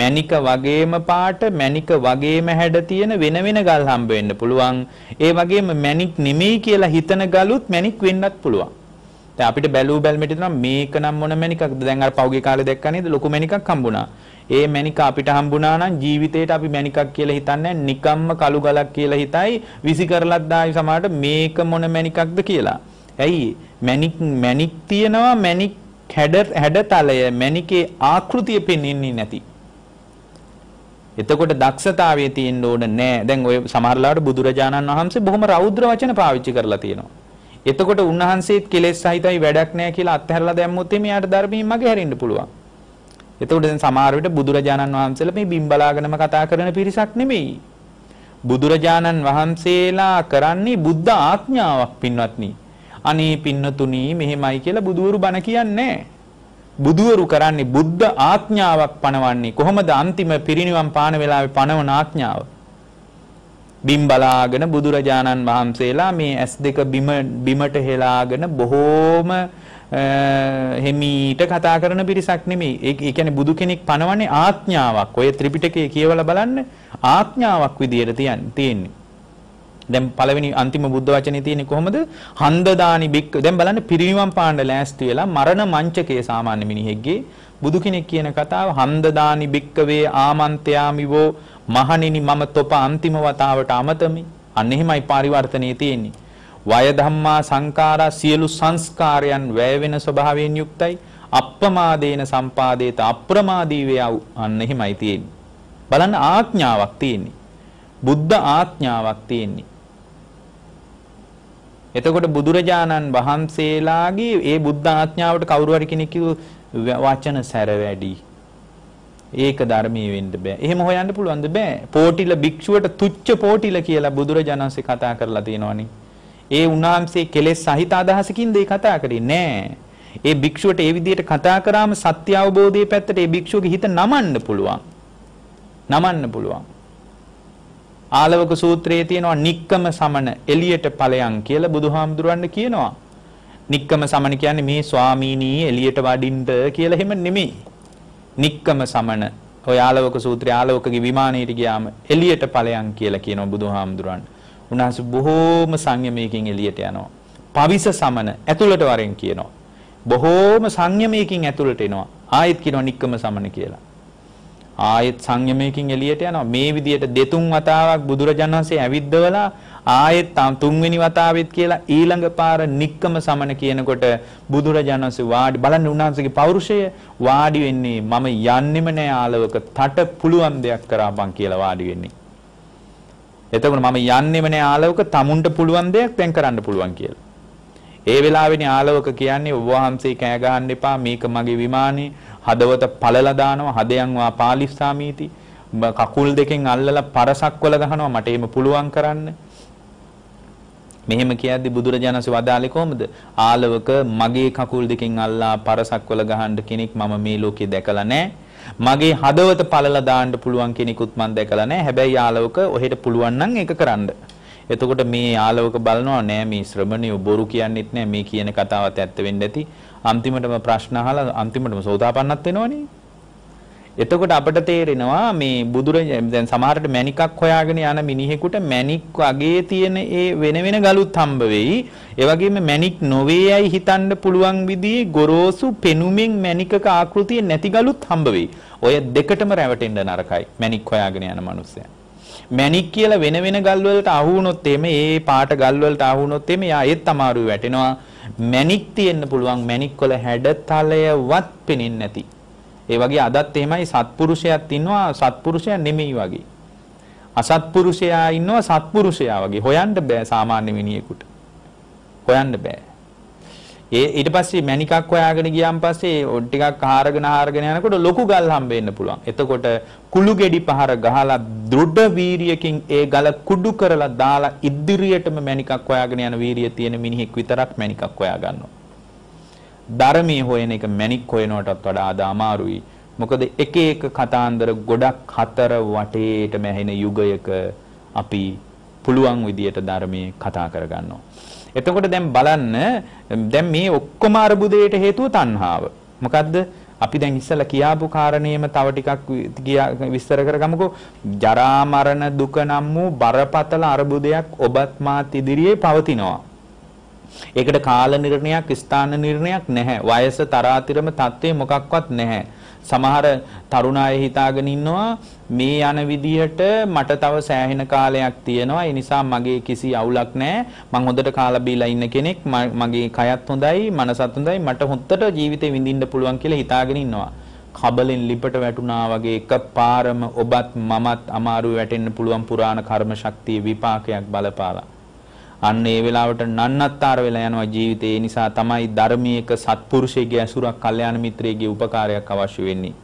මැණික වගේම පාට මැණික වගේම හැඩ තියෙන වෙන වෙන ගල් හම්බ වෙන්න පුළුවන්. ඒ වගේම මැණික් නෙමෙයි කියලා හිතන ගලුත් මැණික් වෙන්නත් පුළුවන්. දැන් අපිට බැලූ බැල්මට නම් මේක නම් මොන මැණිකක්ද? දැන් අර පෞගේ කාලේ දැක්කා නේද? ලොකු මැණිකක් හම්බුණා. ඒ මණික අපිට හම්බුණා නම් ජීවිතේට අපි මණිකක් කියලා හිතන්නේ නිකම්ම කළු ගලක් කියලා හිතයි විසි කරලත් දායි සමහරට මේක මොන මණිකක්ද කියලා. ඇයි මණික් මණික් තියනවා මණික් හැඩ හැඩතලය මණිකේ ආකෘතිය පෙන්වන්නේ නැති. එතකොට දක්ෂතාවයේ තියෙන්න ඕන නෑ. දැන් ඔය සමහරලාට බුදුරජාණන් වහන්සේ බොහොම රෞද්‍ර වචන පාවිච්චි කරලා තියෙනවා. එතකොට උන්වහන්සේත් කෙලෙස් සහිතයි වැඩක් නෑ කියලා අත්හැරලා දැම්මොත් එයාට ධර්මයෙන් මගේ හැරෙන්න පුළුවන්. එතකොට දැන් සමහර විට බුදුරජාණන් වහන්සේලා මේ බිම්බලාගෙනම කතා කරන පිරිසක් නෙමෙයි. බුදුරජාණන් වහන්සේලා කරන්නේ බුද්ධ ආඥාවක් පින්වත්නි. අනේ පින්නතුනි මෙහෙමයි කියලා බුදවරු බණ කියන්නේ බුදවරු කරන්නේ බුද්ධ ආඥාවක් පනවන්නේ. කොහොමද අන්තිම පිරිණිවන් පාන වෙලාවේ පනවන ආඥාව? බිම්බලාගෙන බුදුරජාණන් වහන්සේලා මේ S2 බිම බිමට හෙලාගෙන බොහෝම හිමීට කතා කරන පිරිසක් නෙමෙයි. ඒ කියන්නේ බුදු කෙනෙක් පනවන්නේ ආඥාවක්. ඔය ත්‍රිපිටකය කියවලා බලන්න ආඥාවක් විදියට තියෙන්නේ. දැන් පළවෙනි අන්තිම බුද්ධ වචනේ තියෙන්නේ කොහොමද? හන්දදානි බික්ක. දැන් බලන්න පිරිනිවන් පාණ්ඩ ලෑස්ති වෙලා මරණ මංචකයේ සාමාන්‍ය මිනිහෙක්ගේ බුදු කෙනෙක් කියන කතාව හන්දදානි බික්කවේ ආමන්ත්‍යාමිවෝ මහණෙනි මම තොප අන්තිම වතාවට අමතමි. අන්න එහෙමයි පරිවර්තනයේ තියෙන්නේ. වය ධම්මා සංඛාරා සියලු සංස්කාරයන් වැය වෙන ස්වභාවයෙන් යුක්තයි. අප්‍රමාදේන සම්පාදේත අප්‍රමාදී වේව අන්න එහෙමයි තියෙන්නේ. බලන්න ආඥාවක් තියෙන්නේ. බුද්ධ ආඥාවක් තියෙන්නේ. එතකොට බුදුරජාණන් වහන්සේලාගේ ඒ බුද්ධ ආඥාවට කවුරු හරි කෙනෙක් වචන සැර වැඩි. ඒක ධර්මී වෙන්න බෑ. එහෙම හොයන්න පුළුවන්ද බෑ. පෝටිල භික්ෂුවට තුච්ච පෝටිල කියලා බුදුරජාණන්සේ කතා කරලා තියෙනවනේ. ඒ උන්වහන්සේ කෙලෙස් සහිත අදහසකින්ද ඒ කතා කරේ නෑ. ඒ භික්ෂුවට ඒ විදිහට කතා කරාම සත්‍ය අවබෝධයේ පැත්තට ඒ භික්ෂුවගේ හිත නමන්න පුළුවන්. නමන්න පුළුවන්. ආලවක සූත්‍රයේ තියෙනවා නික්කම සමන එළියට ඵලයන් කියලා බුදුහාමුදුරන් කියනවා. නික්කම සමන කියන්නේ මේ ස්වාමීනී එළියට වඩින්න කියලා එහෙම නෙමෙයි. නික්කම සමන ඔය ආලවක සූත්‍රය ආලවකගේ විමානයේට ගියාම එළියට ඵලයන් කියලා කියනවා බුදුහාමුදුරන්. උන්වහන්සේ බොහෝම සංයමයකින් එළියට යනවා. පවිස සමන ඇතුළට වරෙන් කියනවා. බොහෝම සංයමයකින් ඇතුළට එනවා. ආයෙත් කියනවා නික්කම සමන කියලා. ආයෙත් සංයමයකින් එළියට යනවා. මේ විදිහට දෙතුන් වතාවක් බුදුරජාණන් වහන්සේ ඇවිද්දවලා ආයෙත් තුන්වෙනි වතාවෙත් කියලා ඊළඟ පාර නික්කම සමන කියනකොට බුදුරජාණන් වහන්සේ වාඩි බලන්න උන්වහන්සේගේ පෞරුෂය වාඩි වෙන්නේ මම යන්නෙම නෑ ආලවක තට පුළුවන් දෙයක් කරා බං කියලා වාඩි වෙන්නේ එතකොට මම යන්නෙම නෑ ආලවක තමුන්ට පුළුවන් දෙයක් දැන් කරන්න පුළුවන් කියලා. ඒ වෙලාවේනේ ආලවක කියන්නේ ඔබ වහන්සේ කෑ ගහන්න එපා මේක මගේ විමානේ හදවත පළලා දානවා හදයන් වා පාලිස්සාමීති කකුල් දෙකෙන් අල්ලලා පරසක් වල ගහනවා මට එහෙම පුළුවන් කරන්න මෙහෙම කියද්දි බුදුරජාණන්සේ වදාලේ කොහොමද ආලවක මගේ කකුල් දෙකෙන් අල්ලා පරසක් වල ගහන්න කෙනෙක් මම මේ ලෝකේ දැකලා නැහැ මගේ හදවත පළලා දාන්න පුළුවන් කෙනෙකුත් මම දැකලා නැහැ. හැබැයි ආලවක ඔහෙට පුළුවන් නම් ඒක කරන්න. එතකොට මේ ආලවක බලනවා නෑ මේ ශ්‍රමණිය බොරු කියන්නෙත් නෑ මේ කියන කතාවත් ඇත්ත වෙන්න ඇති. අන්තිමටම ප්‍රශ්න අහලා අන්තිමටම සෝදාපන්නත් වෙනවනේ. එතකොට අපිට තේරෙනවා මේ බුදුරජාණන් දැන් සමහරට මණිකක් හොයාගෙන යන මිනිහෙකුට මණික් වගේ තියෙන ඒ වෙන වෙන ගලුත් හම්බ වෙයි. ඒ වගේම මණික් නොවේයයි හිතන්න පුළුවන් විදිහේ ගොරෝසු පෙනුමින් මණිකක ආකෘතිය නැති ගලුත් හම්බ වෙයි. ඔය දෙකටම රැවටෙන්න නරකයි. මණික් හොයාගෙන යන මනුස්සයා. මැණික් කියලා වෙන වෙන ගල් වලට අහු වුණොත් එimhe ඒ පාට ගල් වලට අහු වුණොත් එimhe යා ඒත් අමාරු වැටෙනවා මැණික් තියෙන්න පුළුවන් මැණික් වල හැඩතලයවත් පෙනෙන්නේ නැති ඒ වගේ අදත් එහෙමයි සත්පුරුෂයත් ඉන්නවා සත්පුරුෂයා නෙමෙයි වගේ. අසත්පුරුෂයා ඉන්නවා සත්පුරුෂයා වගේ. හොයන්න බෑ සාමාන්‍ය මිනිහෙකුට. හොයන්න බෑ. ඒ ඊට පස්සේ මණිකක් හොයාගෙන ගියාන් පස්සේ ටිකක් හාරගෙන හාරගෙන යනකොට ලොකු ගල් හම්බ වෙන්න පුළුවන්. එතකොට කුළු ගෙඩි පහර ගහලා දෘඩ වීරියකින් ඒ ගල කුඩු කරලා දාලා ඉදිරියටම මණිකක් හොයාගෙන යන වීරිය තියෙන මිනිහෙක් විතරක් මණිකක් හොයා ගන්නවා. ධර්මයේ හොයන එක මැණික් හොයනටත් වඩා අද අමාරුයි. මොකද එක එක කතාන්දර ගොඩක් හතර වටේටම ඇහෙන යුගයක අපි පුළුවන් විදියට ධර්මයේ කතා කරගන්නවා. එතකොට දැන් බලන්න දැන් මේ ඔක්කොම අරුබුදයට හේතුව තණ්හාව. මොකද්ද? අපි දැන් ඉස්සලා කියාපු කාරණේම තව ටිකක් විස්තර කරගමුකෝ. ජරා මරණ දුක නම් වූ බරපතල අරුබුදයක් ඔබත් මාත් ඉදිරියේ පවතිනවා. ඒකට කාල නිර්ණයක් ස්ථාන නිර්ණයක් නැහැ. වයස තරාතිරම தત્ත්වේ මොකක්වත් නැහැ. සමහර තරුණ අය හිතාගෙන ඉන්නවා මේ යන විදිහට මට තව සෑහෙන කාලයක් තියෙනවා ඒ නිසා මගේ කිසි අවුලක් නැහැ මං හොඳට කාලා බීලා ඉන්න කෙනෙක් මගේ කයත් හොඳයි මනසත් හොඳයි මට හොඳට ජීවිතේ විඳින්න පුළුවන් කියලා හිතාගෙන ඉන්නවා කබලෙන් ලිපට වැටුණා වගේ එකපාරම ඔබත් මමත් අමාරු වැටෙන්න පුළුවන් පුරාණ කර්ම ශක්තිය විපාකයක් බලපාලා අන්න ඒ වෙලාවට නන්නත්තර වෙලා යනවා ජීවිතේ. ඒ නිසා තමයි ධර්මයේක සත්පුරුෂයෙගේ ඇසුරක්, කල්යාණ මිත්‍රයෙගේ උපකාරයක් අවශ්‍ය වෙන්නේ.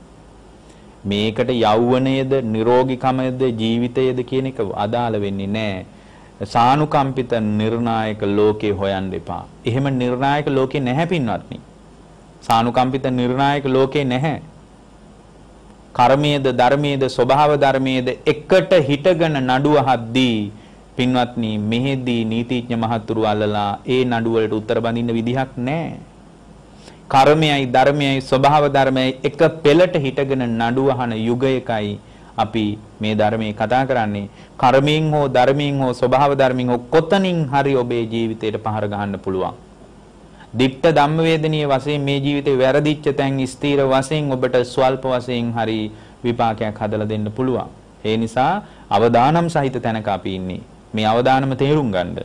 මේකට යෞවනයේද, නිරෝගීකමයේද, ජීවිතයේද කියන එක අදාළ වෙන්නේ නැහැ. සානුකම්පිත නිර්ණායක ලෝකේ හොයන්න එපා. එහෙම නිර්ණායක ලෝකේ නැහැ පින්වත්නි. සානුකම්පිත නිර්ණායක ලෝකේ නැහැ. කර්මයේද ධර්මයේද ස්වභාව ධර්මයේද එකට හිටගෙන නඩුව හද්දී පින්වත්නි මෙහෙදී නීතිඥ මහතුරු අල්ලලා ඒ නඩුවලට උත්තර බඳින්න විදිහක් නැහැ. කර්මයයි ධර්මයයි ස්වභාව ධර්මයයි එක පෙළට හිටගෙන නඩු අහන යුගයකයි අපි මේ ධර්මයේ කතා කරන්නේ කර්මයෙන් හෝ ධර්මයෙන් හෝ ස්වභාව ධර්මයෙන් හෝ කොතනින් හරි ඔබේ ජීවිතයට පහර ගහන්න පුළුවන්. දික්ත ධම්ම වේදනීය වශයෙන් මේ ජීවිතේ වැරදිච්ච තැන් ස්ථීර වශයෙන් ඔබට ස්වල්ප වශයෙන් හරි විපාකයක් හදලා දෙන්න පුළුවන්. ඒ නිසා අවදානම් සහිත තැනක අපි ඉන්නේ. මේ අවදානම තේරුම් ගන්න.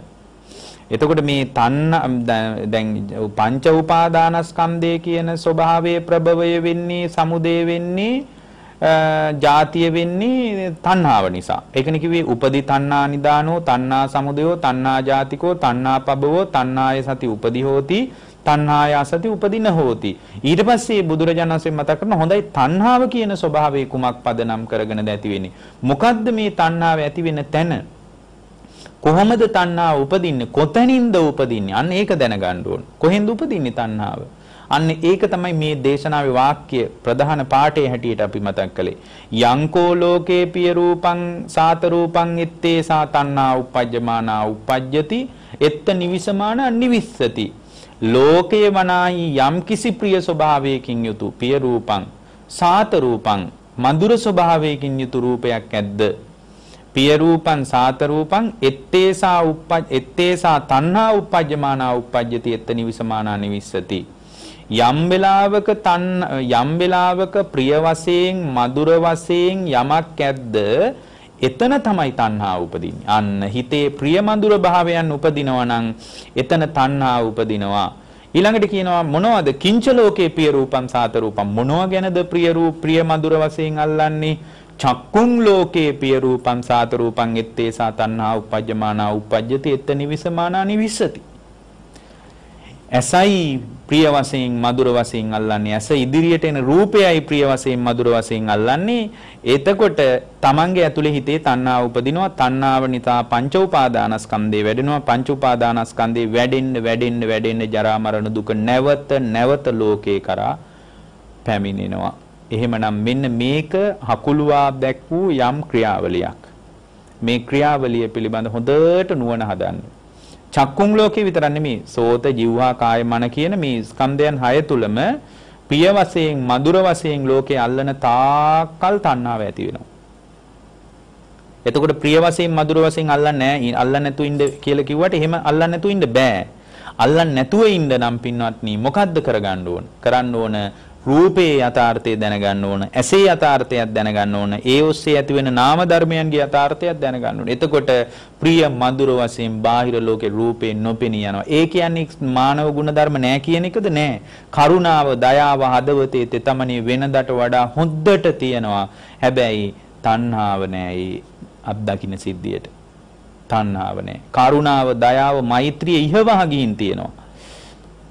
එතකොට මේ තන්න දැන් පංච උපාදානස්කන්ධය කියන ස්වභාවයේ ප්‍රබවය වෙන්නේ සමුදේ වෙන්නේ ජාතිය වෙන්නේ තණ්හාව නිසා. ඒකනේ කිව්වේ උපදි තණ්හා නිදානෝ තණ්හා සමුදයෝ තණ්හා ජාතිකෝ තණ්හා පබවෝ තණ්හාය සති උපදි හෝති තණ්හාය සති උපදින හෝති. ඊට පස්සේ බුදුරජාණන් වහන්සේ මතක් කරන හොඳයි තණ්හාව කියන ස්වභාවය කුමක් පදනම් කරගෙනද ඇති වෙන්නේ? මොකද්ද මේ තණ්හාව ඇති වෙන තැන? කොහොමද තණ්හාව උපදින්නේ? කොතනින්ද උපදින්නේ? අන්න ඒක දැනගන්න ඕන. කොහෙන්ද උපදින්නේ තණ්හාව? අන්න ඒක තමයි මේ දේශනාවේ වාක්‍ය ප්‍රධාන පාඩේ හැටියට අපි මතක් කළේ. යංකෝ ලෝකේ පිය රූපං සාත රූපං එත්තේ සා තණ්හා උපජ්ජමානා උපජ්ජති එත්ත නිවිසමාන නිවිස්සති. ලෝකේ වනාහි යම් කිසි ප්‍රිය ස්වභාවයකින් යුතු පිය රූපං සාත රූපං මధుර ස්වභාවයකින් යුතු රූපයක් ඇද්ද? පිය රූපං සාත රූපං එත්තේසා උප්පජ් එත්තේසා තණ්හා උප්පජ්ජමානා උප්පජ්ජති එත්ත නිවිසමානා නිවිස්සති යම් වෙලාවක තන් යම් වෙලාවක ප්‍රිය වශයෙන් මధుර වශයෙන් යමක් ඇද්ද එතන තමයි තණ්හා උපදින්නේ අන්න හිතේ ප්‍රිය මధుර භාවයන් උපදිනවා නම් එතන තණ්හා උපදිනවා ඊළඟට කියනවා මොනවද කිංච ලෝකේ ප්‍රිය රූපම් සාත රූපම් මොනවා ගැනද ප්‍රිය රූප ප්‍රිය මధుර වශයෙන් අල්ලන්නේ චක්කුං ලෝකේ පිය රූපං සාත රූපං එත්තේ සාතන්හා උපජ්ජමානා උපජ්ජති එත්ත නිවිසමානා නිවිස්සති. ඇසයි ප්‍රිය වශයෙන් මధుර වශයෙන් අල්ලන්නේ ඇස ඉදිරියට එන රූපයයි ප්‍රිය වශයෙන් මధుර වශයෙන් අල්ලන්නේ එතකොට තමන්ගේ ඇතුලේ හිතේ තණ්හාව උපදිනවා තණ්හාව නිසා පංච උපාදානස්කන්ධේ වැඩෙනවා පංච උපාදානස්කන්ධේ වැඩෙන්න වැඩෙන්න වැඩෙන්න ජරා මරණ දුක නැවත නැවත ලෝකේ කරා පැමිණෙනවා එහෙමනම් මෙන්න මේක හකුළුවා දැක් වූ යම් ක්‍රියාවලියක්. මේ ක්‍රියාවලිය පිළිබඳ හොඳට නුවණ හදන්න. චක්කුම් ලෝකේ විතරක් නෙමෙයි සෝත ජීවහා කාය මන කියන මේ ස්කන්ධයන් 6 තුලම ප්‍රිය වශයෙන් මధుර වශයෙන් ලෝකේ අල්ලන තාක්කල් තණ්හාව ඇති වෙනවා. එතකොට ප්‍රිය වශයෙන් මధుර වශයෙන් අල්ලන්නේ නැහැ. අල්ලන්නේ නැතු ඉන්න කියලා කිව්වට එහෙම අල්ලන්නේ නැතු ඉන්න බෑ. අල්ලන්නේ නැතුව ඉන්න නම් පින්වත්නි මොකද්ද කරගන්න ඕන? කරන්න ඕන රූපේ යථාර්ථය දැනගන්න ඕන ඇසේ යථාර්ථයක් දැනගන්න ඕන ඒ ඔස්සේ ඇතිවෙන නාම ධර්මයන්ගේ යථාර්ථයක් දැනගන්න ඕන එතකොට ප්‍රිය මధుර වශයෙන් බාහිර ලෝකේ රූපේ නොපෙනී යනවා ඒ කියන්නේ මානව ගුණ ධර්ම නැහැ කියන එකද නැහැ කරුණාව දයාව හදවතේ තෙතමනේ වෙනදට වඩා හොද්දට තියෙනවා හැබැයි තණ්හාව නැහැ අත්දකින්න සිද්ධියට තණ්හාව නැහැ කරුණාව දයාව මෛත්‍රිය ඉහවහ ගින් තියෙනවා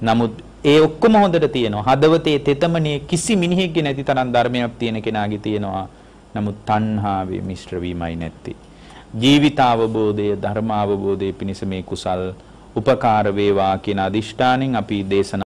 නමුත් ඒ ඔක්කොම හොඳට තියෙනවා. හදවතේ තෙතමනේ කිසි මිනිහෙක්ගේ නැති තරම් ධර්මයක් තියෙන කෙනාගේ තියෙනවා. නමුත් තණ්හාවේ මිශ්‍ර වීමයි නැත්තේ. ජීවිතාවබෝධය ධර්මාවබෝධය පිණිස මේ කුසල් උපකාර වේවා කියන අදිෂ්ඨානෙන් අපි දේශනා